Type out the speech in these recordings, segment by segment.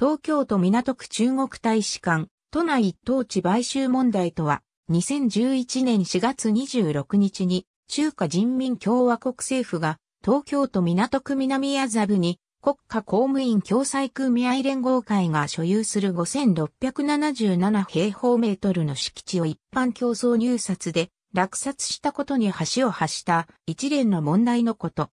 東京都港区中国大使館、都内一等地買収問題とは、2011年4月26日に、中華人民共和国政府が、東京都港区南麻布に、国家公務員共済組合連合会が所有する5677平方メートルの敷地を一般競争入札で落札したことに橋を発した一連の問題のこと。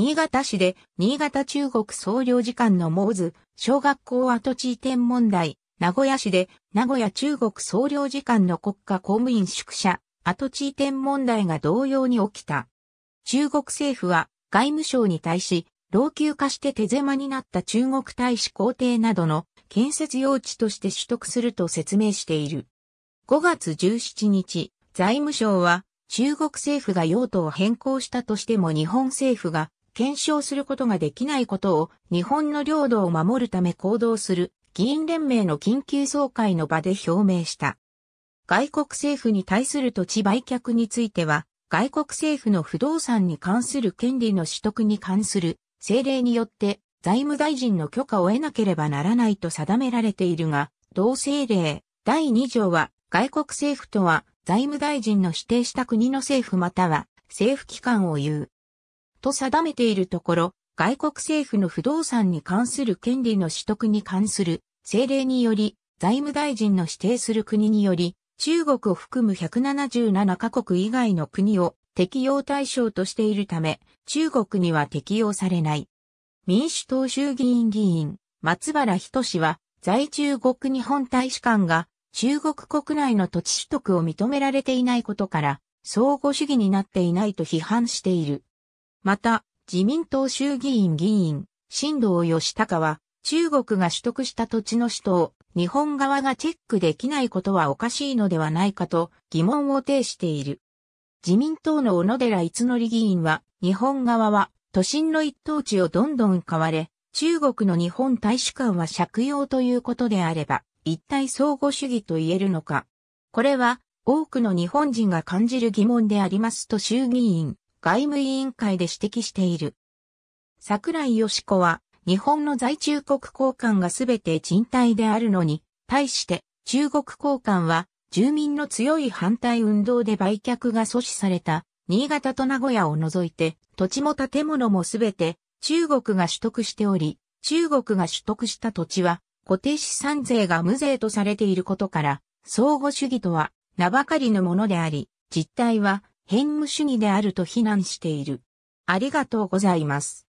新潟市で、新潟中国総領事館のモーズ、小学校跡地移転問題、名古屋市で、名古屋中国総領事館の国家公務員宿舎、跡地移転問題が同様に起きた。中国政府は、外務省に対し、老朽化して手狭になった中国大使公邸などの建設用地として取得すると説明している。5月17日、財務省は中国政府が用途を変更したとしても日本政府が検証することができないことを日本の領土を守るため行動する議員連盟の緊急総会の場で表明した。外国政府に対する土地売却については、外国政府の不動産に関する権利の取得に関する政令によって財務大臣の許可を得なければならないと定められているが、同政令第2条は外国政府とは財務大臣の指定した国の政府または政府機関を言う。と定めているところ、外国政府の不動産に関する権利の取得に関する政令により、財務大臣の指定する国により、中国を含む177カ国以外の国を適用対象としているため、中国には適用されない。民主党衆議院議員、松原人氏は、在中国日本大使館が中国国内の土地取得を認められていないことから、相互主義になっていないと批判している。また、自民党衆議院議員、新藤義孝は、中国が取得した土地の首都を日本側がチェックできないことはおかしいのではないかと疑問を呈している。自民党の小野寺逸則議員は、日本側は都心の一等地をどんどん買われ、中国の日本大使館は借用ということであれば、一体相互主義と言えるのか。これは、多くの日本人が感じる疑問でありますと衆議院、外務委員会で指摘している。桜井よし子は、日本の在中国交換がすべて賃貸であるのに、対して中国交換は住民の強い反対運動で売却が阻止された新潟と名古屋を除いて土地も建物もすべて中国が取得しており、中国が取得した土地は固定資産税が無税とされていることから、相互主義とは名ばかりのものであり、実態は変無主義であると非難している。ありがとうございます。